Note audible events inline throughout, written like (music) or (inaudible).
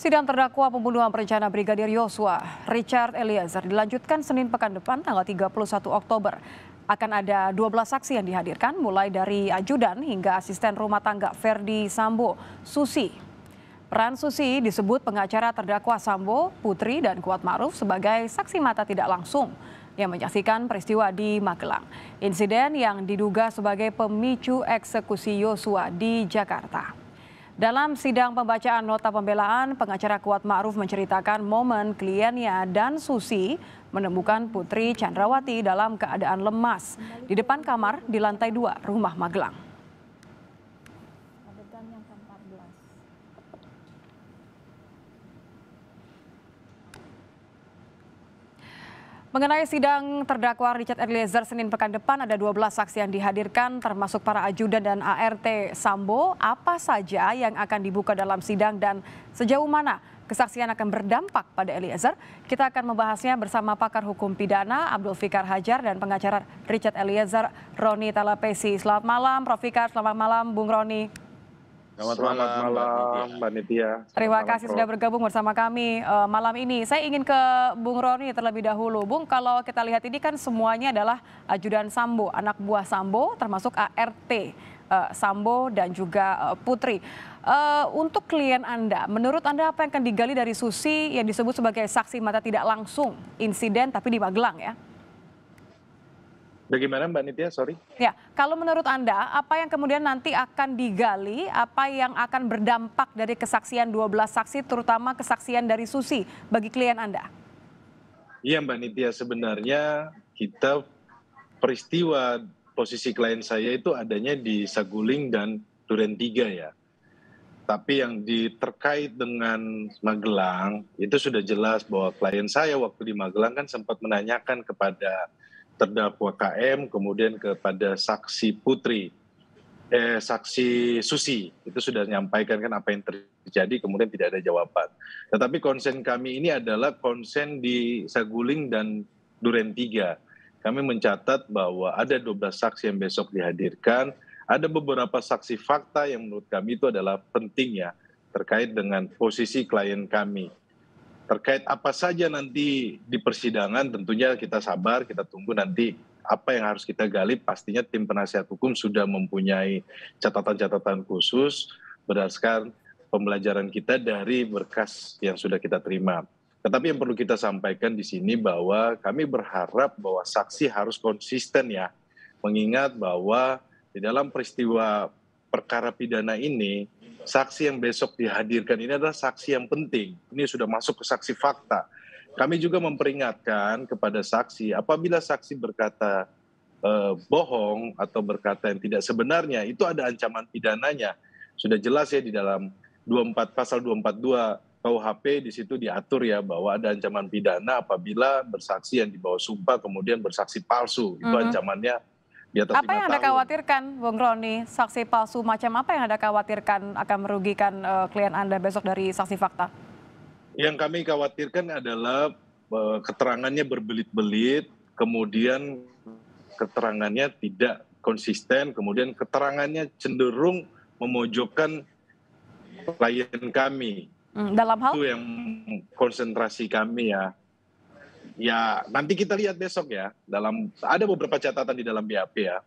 Sidang terdakwa pembunuhan berencana Brigadir Yosua, Richard Eliezer, dilanjutkan Senin pekan depan tanggal 31 Oktober. Akan ada 12 saksi yang dihadirkan, mulai dari ajudan hingga asisten rumah tangga Ferdi Sambo, Susi. Peran Susi disebut pengacara terdakwa Sambo, Putri, dan Kuat Maruf sebagai saksi mata tidak langsung yang menyaksikan peristiwa di Magelang. Insiden yang diduga sebagai pemicu eksekusi Yosua di Jakarta. Dalam sidang pembacaan nota pembelaan, pengacara Kuat Ma'ruf menceritakan momen kliennya dan Susi menemukan Putri Chandrawati dalam keadaan lemas di depan kamar di lantai dua rumah Magelang. Mengenai sidang terdakwa Richard Eliezer Senin pekan depan ada 12 saksi yang dihadirkan termasuk para ajudan dan ART Sambo. Apa saja yang akan dibuka dalam sidang dan sejauh mana kesaksian akan berdampak pada Eliezer? Kita akan membahasnya bersama pakar hukum pidana Abdul Fikar Hajar dan pengacara Richard Eliezer Roni Talapesi. Selamat malam Prof Fikar, selamat malam Bung Roni. Selamat, Selamat malam, malam Mbak Nitya. Terima malam, kasih Bro. sudah bergabung bersama kami uh, malam ini. Saya ingin ke Bung Roni terlebih dahulu. Bung, kalau kita lihat ini kan semuanya adalah ajudan eh, Sambo, anak buah Sambo termasuk ART uh, eh, Sambo dan juga uh, Putri. Uh, untuk klien Anda, menurut Anda apa yang akan digali dari Susi yang disebut sebagai saksi mata tidak langsung insiden tapi di Magelang ya? Bagaimana Mbak Nitya? Sorry. Ya, kalau menurut Anda, apa yang kemudian nanti akan digali, apa yang akan berdampak dari kesaksian 12 saksi, terutama kesaksian dari Susi bagi klien Anda? Iya Mbak Nitya, sebenarnya kita peristiwa posisi klien saya itu adanya di Saguling dan Duren 3 ya. Tapi yang terkait dengan Magelang, itu sudah jelas bahwa klien saya waktu di Magelang kan sempat menanyakan kepada terdakwa KM kemudian kepada saksi Putri eh, saksi Susi itu sudah menyampaikan kan apa yang terjadi kemudian tidak ada jawaban. Tetapi konsen kami ini adalah konsen di Saguling dan Duren Tiga. Kami mencatat bahwa ada 12 saksi yang besok dihadirkan, ada beberapa saksi fakta yang menurut kami itu adalah penting ya terkait dengan posisi klien kami terkait apa saja nanti di persidangan tentunya kita sabar, kita tunggu nanti apa yang harus kita gali pastinya tim penasihat hukum sudah mempunyai catatan-catatan khusus berdasarkan pembelajaran kita dari berkas yang sudah kita terima. Tetapi yang perlu kita sampaikan di sini bahwa kami berharap bahwa saksi harus konsisten ya, mengingat bahwa di dalam peristiwa perkara pidana ini saksi yang besok dihadirkan ini adalah saksi yang penting. Ini sudah masuk ke saksi fakta. Kami juga memperingatkan kepada saksi apabila saksi berkata eh, bohong atau berkata yang tidak sebenarnya itu ada ancaman pidananya. Sudah jelas ya di dalam 24 pasal 242 KUHP di situ diatur ya bahwa ada ancaman pidana apabila bersaksi yang dibawa sumpah kemudian bersaksi palsu. Itu uh mm-hmm. -huh. ancamannya di atas Apa yang Anda khawatirkan, Bung Roni? Saksi palsu macam apa yang Anda khawatirkan akan merugikan uh, klien Anda besok dari saksi fakta? Yang kami khawatirkan adalah uh, keterangannya berbelit-belit, kemudian keterangannya tidak konsisten, kemudian keterangannya cenderung memojokkan klien kami. Hmm, dalam hal itu yang konsentrasi kami ya ya nanti kita lihat besok ya. Dalam ada beberapa catatan di dalam BAP ya.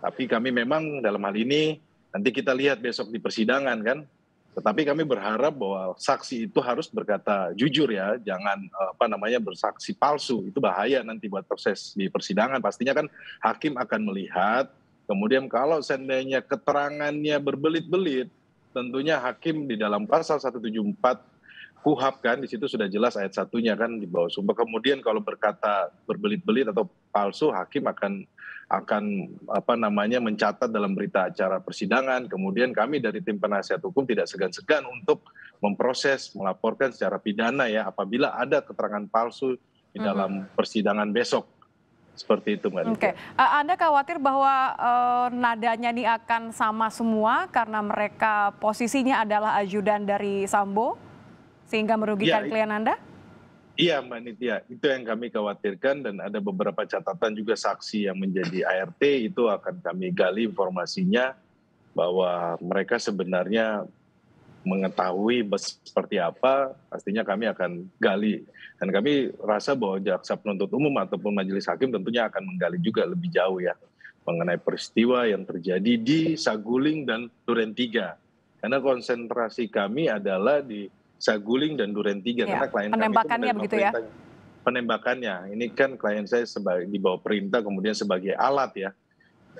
Tapi kami memang dalam hal ini nanti kita lihat besok di persidangan kan. Tetapi kami berharap bahwa saksi itu harus berkata jujur ya, jangan apa namanya bersaksi palsu. Itu bahaya nanti buat proses di persidangan. Pastinya kan hakim akan melihat. Kemudian kalau seandainya keterangannya berbelit-belit, tentunya hakim di dalam pasal 174 kuhab kan di situ sudah jelas ayat satunya kan di bawah sumpah. Kemudian kalau berkata berbelit-belit atau palsu, hakim akan akan apa namanya mencatat dalam berita acara persidangan. Kemudian kami dari tim penasihat hukum tidak segan-segan untuk memproses, melaporkan secara pidana ya apabila ada keterangan palsu di mhm. dalam persidangan besok seperti itu mbak. Oke, okay. Eh, Anda khawatir bahwa uh, nadanya ini akan sama semua karena mereka posisinya adalah ajudan dari Sambo? sehingga merugikan ya, klien Anda? Iya Mbak Nitya, itu yang kami khawatirkan dan ada beberapa catatan juga saksi yang menjadi ART itu akan kami gali informasinya bahwa mereka sebenarnya mengetahui seperti apa, pastinya kami akan gali. Dan kami rasa bahwa jaksa penuntut umum ataupun majelis hakim tentunya akan menggali juga lebih jauh ya mengenai peristiwa yang terjadi di Saguling dan Duren Tiga. Karena konsentrasi kami adalah di Saguling dan Duren tiga, ya, karena klien penembakannya kami begitu ya. Penembakannya. Ini kan klien saya sebagai di bawah perintah kemudian sebagai alat ya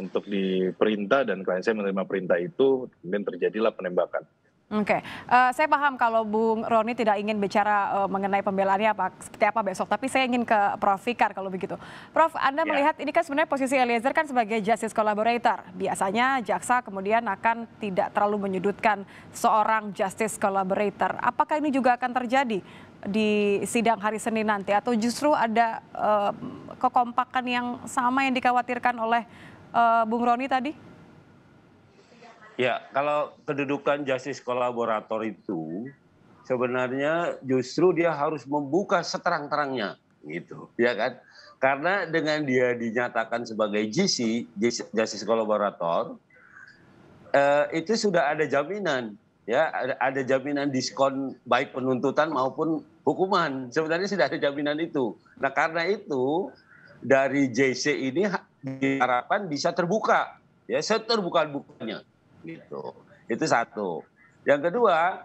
untuk diperintah dan klien saya menerima perintah itu kemudian terjadilah penembakan. Oke, okay. uh, eh, saya paham kalau Bung Roni tidak ingin bicara uh, mengenai pembelaannya apa seperti apa besok, tapi saya ingin ke Prof Fikar kalau begitu. Prof, Anda yeah. melihat ini kan sebenarnya posisi Eliezer kan sebagai justice collaborator. Biasanya jaksa kemudian akan tidak terlalu menyudutkan seorang justice collaborator. Apakah ini juga akan terjadi di sidang hari Senin nanti atau justru ada uh, kekompakan yang sama yang dikhawatirkan oleh uh, Bung Roni tadi? Ya, kalau kedudukan justice kolaborator itu sebenarnya justru dia harus membuka seterang-terangnya gitu, ya kan? Karena dengan dia dinyatakan sebagai JC, justice kolaborator, eh, itu sudah ada jaminan, ya ada, ada jaminan diskon baik penuntutan maupun hukuman. Sebenarnya sudah ada jaminan itu. Nah, karena itu dari JC ini diharapkan bisa terbuka, ya seterbuka-bukanya gitu. Itu satu. Yang kedua,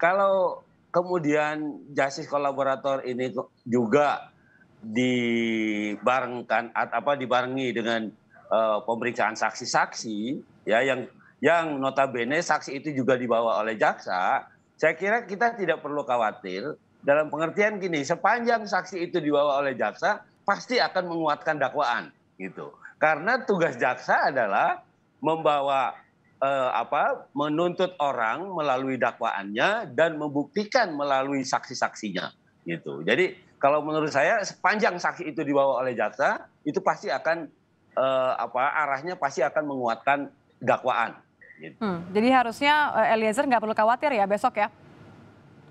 kalau kemudian justice kolaborator ini juga dibarengkan apa dibarengi dengan uh, pemeriksaan saksi-saksi ya yang yang notabene saksi itu juga dibawa oleh jaksa, saya kira kita tidak perlu khawatir dalam pengertian gini, sepanjang saksi itu dibawa oleh jaksa pasti akan menguatkan dakwaan gitu. Karena tugas jaksa adalah membawa eh, apa menuntut orang melalui dakwaannya dan membuktikan melalui saksi-saksinya gitu. Jadi kalau menurut saya sepanjang saksi itu dibawa oleh jaksa itu pasti akan eh, apa arahnya pasti akan menguatkan dakwaan. Gitu. Hmm, jadi harusnya eh, Eliezer nggak perlu khawatir ya besok ya?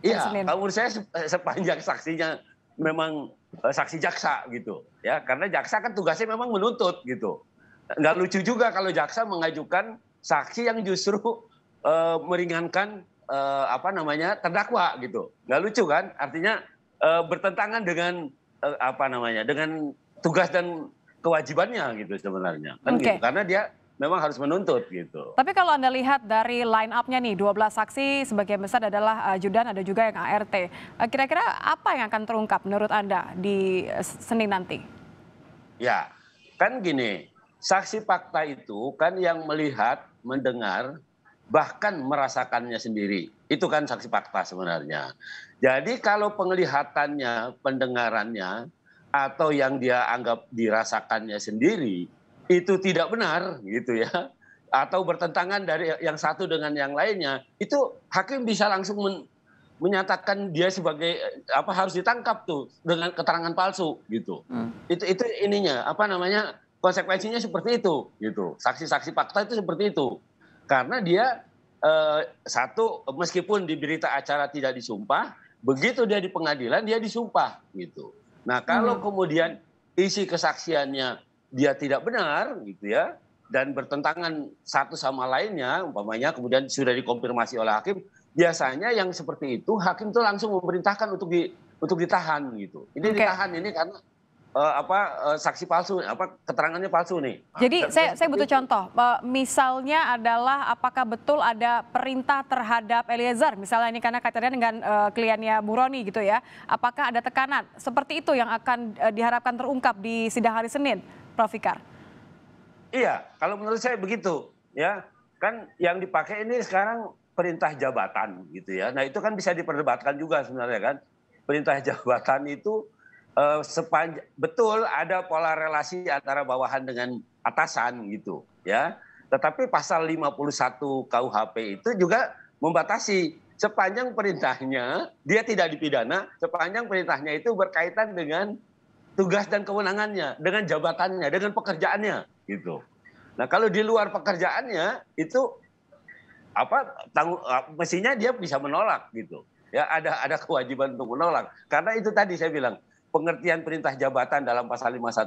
Iya, kalau menurut saya eh, sepanjang saksinya memang eh, saksi jaksa gitu ya karena jaksa kan tugasnya memang menuntut gitu nggak lucu juga kalau jaksa mengajukan saksi yang justru uh, meringankan uh, apa namanya terdakwa gitu. Nggak lucu kan? Artinya uh, bertentangan dengan uh, apa namanya dengan tugas dan kewajibannya gitu sebenarnya kan okay. gitu karena dia memang harus menuntut gitu. Tapi kalau Anda lihat dari line up-nya nih 12 saksi sebagian besar adalah judan ada juga yang ART. Kira-kira apa yang akan terungkap menurut Anda di Senin nanti? Ya, kan gini, saksi fakta itu kan yang melihat mendengar, bahkan merasakannya sendiri. Itu kan saksi fakta sebenarnya. Jadi kalau penglihatannya, pendengarannya, atau yang dia anggap dirasakannya sendiri, itu tidak benar gitu ya. Atau bertentangan dari yang satu dengan yang lainnya, itu hakim bisa langsung men menyatakan dia sebagai apa harus ditangkap tuh dengan keterangan palsu gitu. Hmm. Itu itu ininya apa namanya konsekuensinya seperti itu gitu saksi-saksi fakta itu seperti itu karena dia eh, satu meskipun di berita acara tidak disumpah begitu dia di pengadilan dia disumpah gitu nah kalau hmm. kemudian isi kesaksiannya dia tidak benar gitu ya dan bertentangan satu sama lainnya umpamanya kemudian sudah dikonfirmasi oleh hakim biasanya yang seperti itu hakim itu langsung memerintahkan untuk di untuk ditahan gitu ini okay. ditahan ini karena uh, apa uh, saksi palsu, apa keterangannya palsu nih. Ah, Jadi nah, saya, saya butuh contoh. Uh, misalnya adalah apakah betul ada perintah terhadap Eliezer, misalnya ini karena kaitannya dengan uh, kliennya Buroni gitu ya. Apakah ada tekanan seperti itu yang akan uh, diharapkan terungkap di sidang hari Senin, Prof. Fikar? Iya, kalau menurut saya begitu, ya kan yang dipakai ini sekarang perintah jabatan gitu ya. Nah itu kan bisa diperdebatkan juga sebenarnya kan. Perintah (laughs) jabatan itu uh, eh, sepanjang betul ada pola relasi antara bawahan dengan atasan gitu ya. Tetapi pasal 51 KUHP itu juga membatasi sepanjang perintahnya dia tidak dipidana, sepanjang perintahnya itu berkaitan dengan tugas dan kewenangannya, dengan jabatannya, dengan pekerjaannya gitu. Nah, kalau di luar pekerjaannya itu apa tanggung eh, mestinya dia bisa menolak gitu. Ya, ada ada kewajiban untuk menolak. Karena itu tadi saya bilang, pengertian perintah jabatan dalam pasal 51 eh,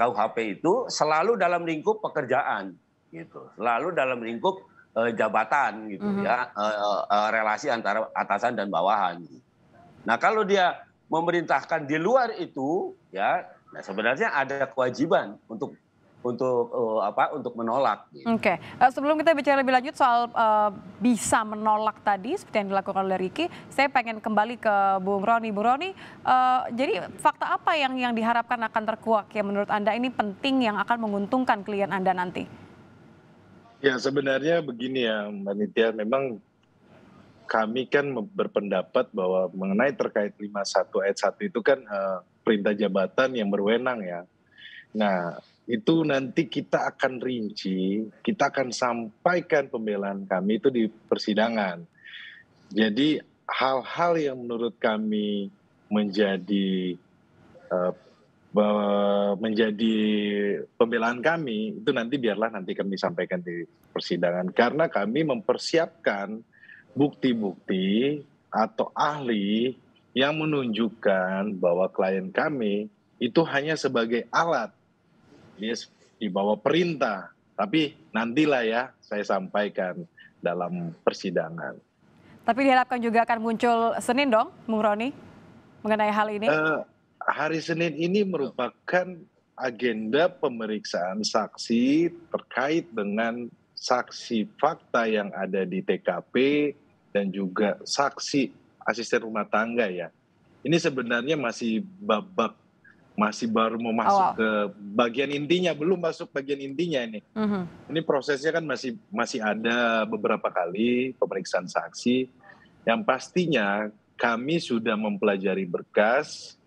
KUHP itu selalu dalam lingkup pekerjaan gitu. Selalu dalam lingkup eh, jabatan gitu mm -hmm. ya, eh, eh, eh, relasi antara atasan dan bawahan. Nah, kalau dia memerintahkan di luar itu ya, nah sebenarnya ada kewajiban untuk untuk uh, apa untuk menolak. Gitu. Oke, okay. uh, eh, sebelum kita bicara lebih lanjut soal uh, bisa menolak tadi seperti yang dilakukan oleh Riki, saya pengen kembali ke Bung Roni. Bung Roni, uh, jadi fakta apa yang yang diharapkan akan terkuak Ya menurut anda ini penting yang akan menguntungkan klien anda nanti? Ya sebenarnya begini ya Mbak Nitya, memang kami kan berpendapat bahwa mengenai terkait 51 ayat 1 itu kan uh, perintah jabatan yang berwenang ya. Nah, itu nanti kita akan rinci, kita akan sampaikan pembelaan kami itu di persidangan. Jadi hal-hal yang menurut kami menjadi uh, menjadi pembelaan kami itu nanti biarlah nanti kami sampaikan di persidangan karena kami mempersiapkan bukti-bukti atau ahli yang menunjukkan bahwa klien kami itu hanya sebagai alat ini di bawah perintah. Tapi nantilah ya saya sampaikan dalam persidangan. Tapi diharapkan juga akan muncul Senin dong, Bung Roni, mengenai hal ini? Uh, hari Senin ini merupakan agenda pemeriksaan saksi terkait dengan saksi fakta yang ada di TKP dan juga saksi asisten rumah tangga ya. Ini sebenarnya masih babak masih baru mau masuk oh, ke bagian intinya belum masuk bagian intinya ini uh-huh. ini prosesnya kan masih masih ada beberapa kali pemeriksaan saksi yang pastinya kami sudah mempelajari berkas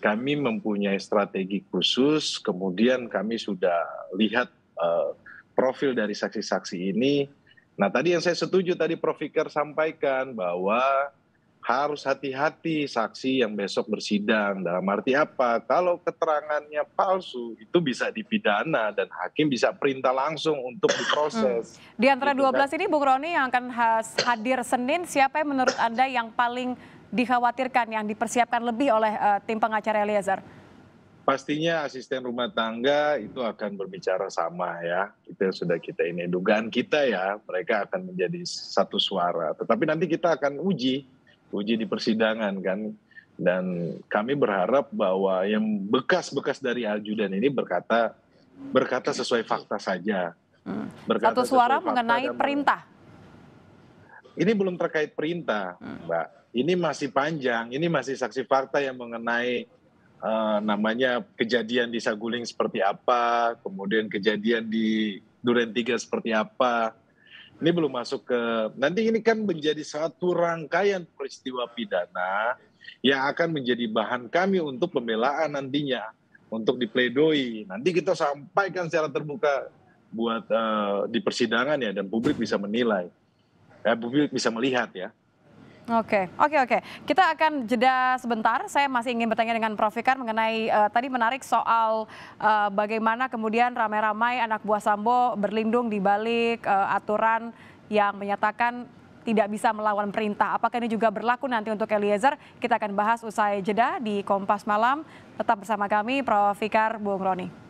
kami mempunyai strategi khusus kemudian kami sudah lihat uh, profil dari saksi-saksi ini nah tadi yang saya setuju tadi Prof Fikar sampaikan bahwa harus hati-hati saksi yang besok bersidang. Dalam arti apa? Kalau keterangannya palsu, itu bisa dipidana dan hakim bisa perintah langsung untuk hmm. diproses. Hmm. Di antara gitu kan? dua 12 ini, Bu Roni yang akan hadir Senin, siapa yang menurut Anda yang paling dikhawatirkan, yang dipersiapkan lebih oleh uh, tim pengacara Eliezer? Pastinya asisten rumah tangga itu akan berbicara sama ya. Itu yang sudah kita ini. Dugaan kita ya, mereka akan menjadi satu suara. Tetapi nanti kita akan uji uji di persidangan kan dan kami berharap bahwa yang bekas-bekas dari ajudan ini berkata berkata sesuai fakta saja. Hmm. Berkata Satu suara mengenai perintah. Ini belum terkait perintah, hmm. Mbak. Ini masih panjang. Ini masih saksi fakta yang mengenai uh, namanya kejadian di Saguling seperti apa, kemudian kejadian di Duren Tiga seperti apa, ini belum masuk ke nanti ini kan menjadi satu rangkaian peristiwa pidana yang akan menjadi bahan kami untuk pembelaan nantinya untuk dipledoi. Nanti kita sampaikan secara terbuka buat uh, di persidangan ya dan publik bisa menilai. Ya, publik bisa melihat ya. Oke, okay. oke, okay, oke. Okay. Kita akan jeda sebentar. Saya masih ingin bertanya dengan Prof. Fikar mengenai uh, tadi menarik soal uh, bagaimana kemudian ramai-ramai anak buah Sambo berlindung di balik uh, aturan yang menyatakan tidak bisa melawan perintah. Apakah ini juga berlaku nanti untuk Eliezer? Kita akan bahas usai jeda di Kompas Malam. Tetap bersama kami, Prof. Fikar, Bung Roni.